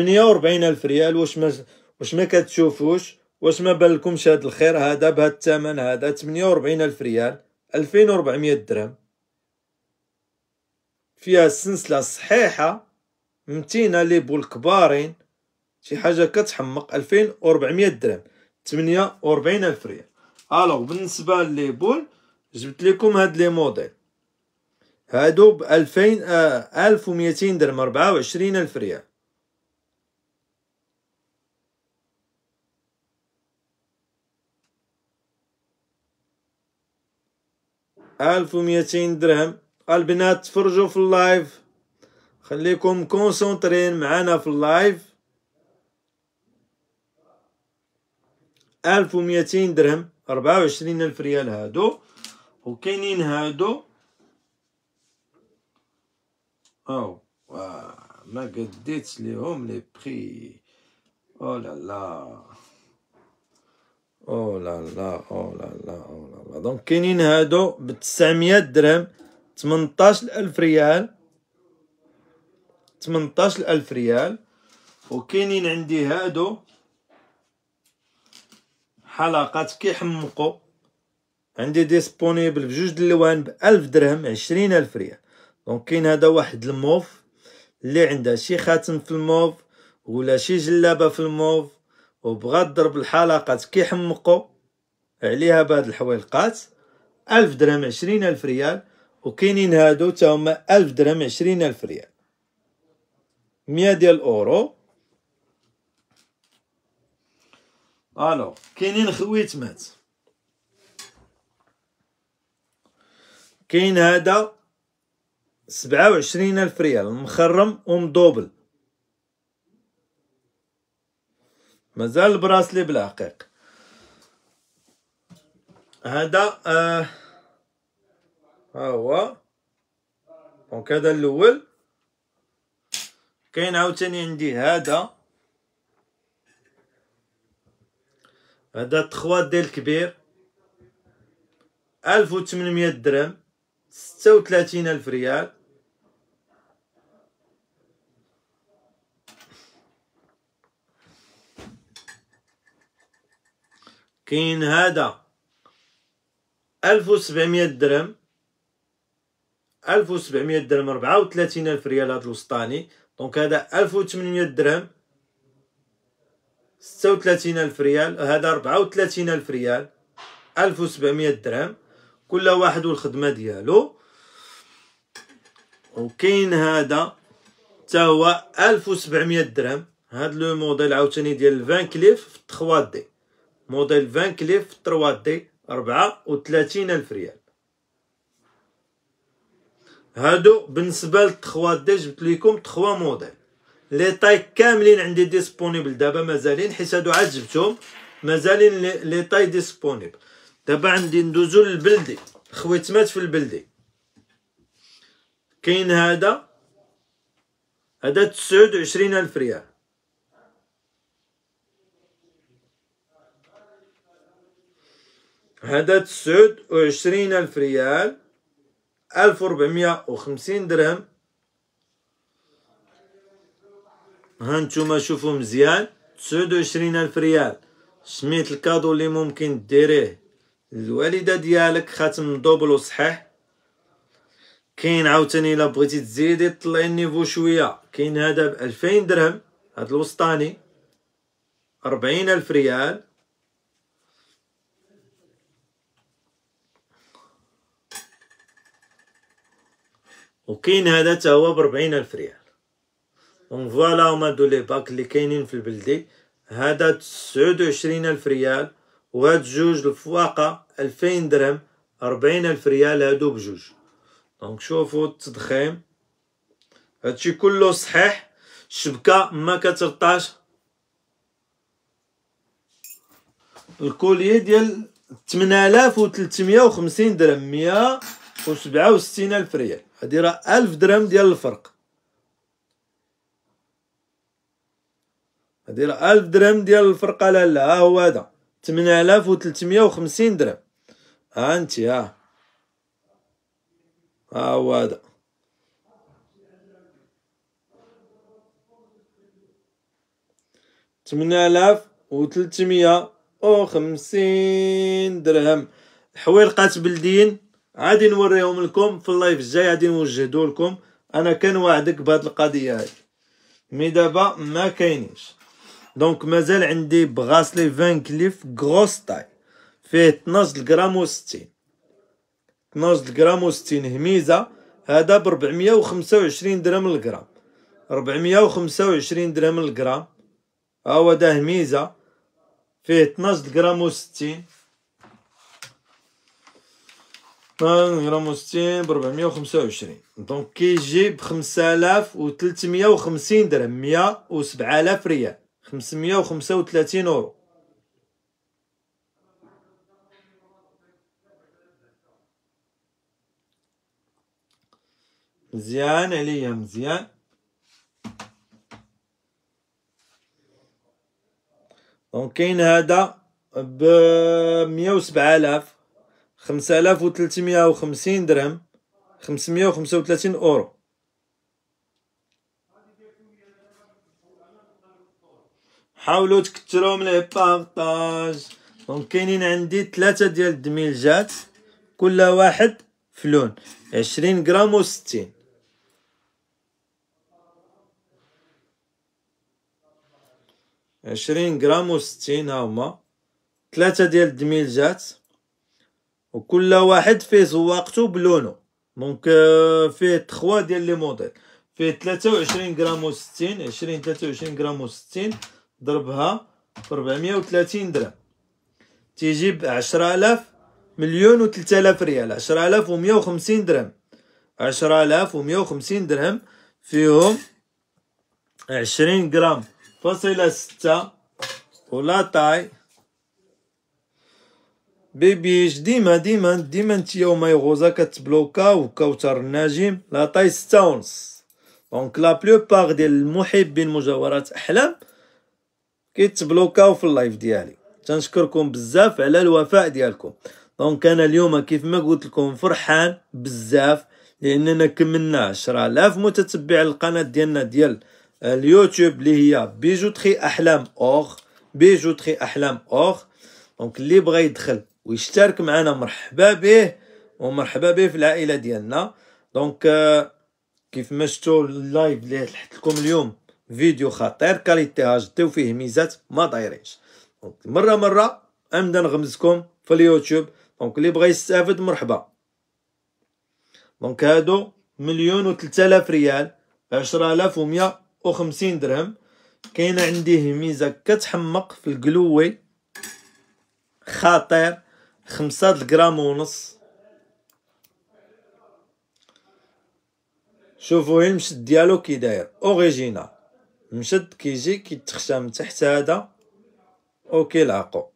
48 الف ريال واش ما واش ما كتشوفوش واش ما بالكمش هذا الخير هذا بهذا الثمن هذا 48 الف ريال 2400 درهم فيها السلسله صحيحه متينه لي بول كبارين شي حاجه كتحمق 2400 درهم 48 الف ريال الو بالنسبه لي بول جبت لكم هاد لي موديل هادو ب 2000 1200 درهم 24 الف ريال 1200 درهم البنات تفرجوا في اللايف خليكم كونسونترين معنا في اللايف 1200 درهم 24 الف ريال هادو وكاينين هادو او ما قديتش ليهم لي بري او لا لا او لا لا او لا لا او لا لا دونك كاينين هادو ب 900 درهم 18000 ريال 18000 ريال وكاينين عندي هادو حلقات كيحمقوا عندي ديسبونيبل بجوج د دلوان ب 1000 درهم 20000 ريال دونك كاين هذا واحد الموف اللي عنده شي خاتم في الموف ولا شي جلابه في الموف وبغى ضرب الحلقات كيحمقوا عليها بهاد الحويلقات ألف درهم عشرين ألف ريال وكاينين هادو تا هما ألف درهم عشرين ألف ريال مية ديال الأورو الو كاينين خويت مات كاين هذا سبعة وعشرين ألف ريال مخرم ومدوبل مازال البراسلي بالعقيق هذا آه ها هو دونك هذا الاول كاين عاوتاني عندي هذا هذا تخوا ديال الكبير ألف درهم ستة ألف ريال كاين هذا 1700 درهم 1700 درهم 34000 ريال هذا الوسطاني دونك هذا 1800 درهم 36000 ريال هذا 34000 ريال 1700 درهم كل واحد والخدمه ديالو وكاين هذا حتى هو 1700 درهم هذا لو موديل عاوتاني ديال الفان كليف في 3 دي موديل فان كليف 3 دي 34 الف ريال هادو بالنسبه ل 3 دي جبت لكم 3 موديل لي طاي كاملين عندي ديسپونبل دابا مازالين حيت هادو عاد جبتهم مازالين لي طاي ديسپونبل دابا عندي ندوزو للبلدي خويا تمات في البلدي كاين هذا هذا 29000 ريال هذا سود وعشرين ألف ريال ألف وربعمية وخمسين درهم هانتوما شوفوا مزيان تسعود وعشرين ألف ريال سميت الكادو اللي ممكن ديريه للوالدة ديالك خاتم دوبل وصحيح كاين عاوتاني الا بغيتي تزيدي طلعي النيفو شويه كاين هذا ب 2000 درهم هاد الوسطاني 40 الف ريال وكاين هذا تا هو ب 40000 ريال دونك فوالا هما دو لي باك اللي كاينين في البلدي هذا 29000 ريال وهاد جوج الفواقة 2000 درهم 40000 ريال هادو بجوج دونك شوفوا التضخيم هادشي كله صحيح الشبكة ما كترطاش الكولية ديال 8350 درهم 100 وسبعة وستين ألف ريال هادي راه ألف درهم ديال الفرق هادي راه ألف درهم ديال الفرق لالا ها هو هدا تمن آلاف وتلتمية وخمسين درهم ها أنت ها ها هو هدا تمن آلاف وتلتمية وخمسين درهم حويلقات بلدين عادي نوريهم لكم في اللايف الجاي غادي نوجدو لكم انا كنوعدك بهاد القضيه هادي مي دابا ما كاينينش دونك مازال عندي بغاسلي فان كليف غروس تاي فيه 12 غرام و60 12 غرام و60 هميزه هذا ب 425 درهم الغرام 425 درهم الغرام ها هو ده هميزه فيه 12 غرام و60 غرام وستين بربعمية وخمسة وعشرين دونك كيجيب خمسة آلاف وتلتمية وخمسين درهم مية وسبعة آلاف ريال خمسمية وخمسة وثلاثين أورو مزيان عليا مزيان دونك كاين هذا ب مية وسبعة آلاف 5350 درهم 535 اورو حاولوا تكثروا من البارطاج دونك كاينين عندي ثلاثه ديال الدميلجات كل واحد فلون 20 غرام و60 20 غرام و60 ها هما ثلاثه ديال الدميلجات وكل واحد فيه زواقته بلونه دونك فيه 3 ديال لي موديل فيه 23 غرام و60 20 23 غرام و60 ضربها ب 430 درهم تيجي ب 10000 مليون و3000 ريال 10150 درهم 10150 درهم فيهم 20 غرام فاصلة 6 ولا طاي بيبيش ديما ديما ديما نتيا وما يغوزا كتبلوكاو كوثر الناجم لا طايس حتى ونص دونك لا بلوبار ديال المحبين مجاورات احلام كيتبلوكاو في اللايف ديالي تنشكركم بزاف على الوفاء ديالكم دونك انا اليوم كيف ما قلت لكم فرحان بزاف لاننا كملنا 10000 متتبع للقناه ديالنا ديال اليوتيوب اللي هي بيجوتري احلام اوغ بيجوتري احلام اوغ دونك اللي بغى يدخل ويشترك معنا مرحبا به ومرحبا به في العائله ديالنا دونك euh, كيف ما شفتوا اللايف اللي لحقت لكم اليوم فيديو خطير كاليتي هاج دي وفيه ميزات ما دايرينش مره مره نبدا نغمزكم في اليوتيوب دونك اللي بغى يستافد مرحبا دونك هادو مليون و 3000 ريال 10150 درهم كاينه عندي ميزه كتحمق في القلوي خطير خمسة الجرام ونص شوفوا المشد ديالو كي داير اوريجينال المشد كيجي كيتخشى من تحت هذا وكيلعقو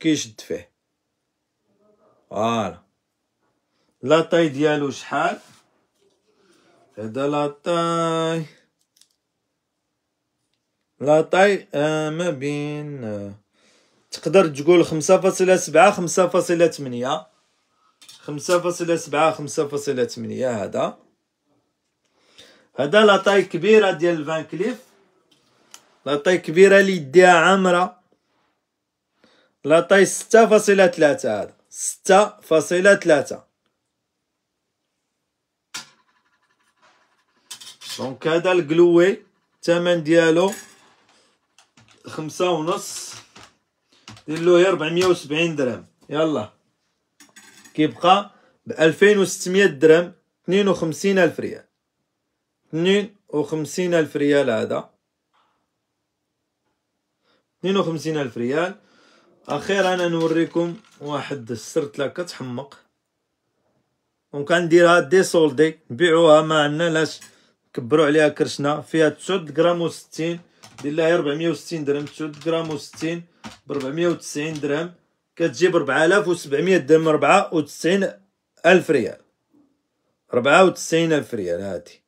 كيشد فيه فوالا لا طاي ديالو شحال هذا لا طاي لا طاي آه، ما بين آه، تقدر تقول خمسة فاصلة سبعة خمسة فاصلة تمنية خمسة فاصلة سبعة خمسة فاصلة تمنية هذا هذا لاطاي كبيرة ديال فان كليف لاطاي كبيرة اللي يديها عامرة لاطاي ستة فاصلة ثلاثة هذا ستة فاصلة ثلاثة دونك هذا القلوي الثمن ديالو خمسة ونص دير له 470 درهم يلا كيبقى ب 2600 درهم 52 الف ريال 52 الف ريال هذا 52 الف ريال اخيرا انا نوريكم واحد السرت لا كتحمق وكنديرها دي سولدي نبيعوها ما عندنا لاش كبروا عليها كرشنا فيها 9 غرام و 60 دير لها 460 درهم 9 غرام و 60 ب 490 درهم كتجيب 4700 درهم 94 الف ريال 94 الف ريال هادي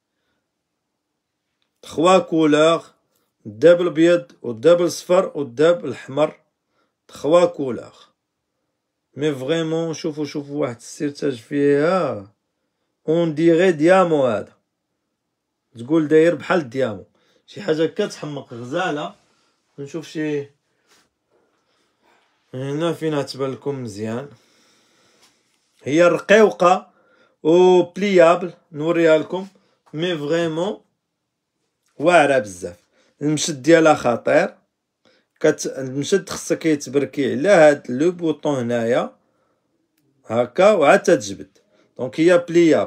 تخوا كولور الداب الابيض والداب الصفر والداب الاحمر تخوا كولور مي فريمون شوفو شوفو واحد السيرتاج فيها آه، اون ديغي ديامو هذا تقول داير بحال الديامو شي حاجه كتحمق غزاله نشوف شي هنا إيه، فين تبان لكم مزيان هي رقيقه و بليابل نوريها لكم مي فريمون واعره بزاف المشد ديالها خطير كت المشد خصك يتبركي على هاد لو بوطون هنايا هكا وعاد تتجبد دونك هي بليابل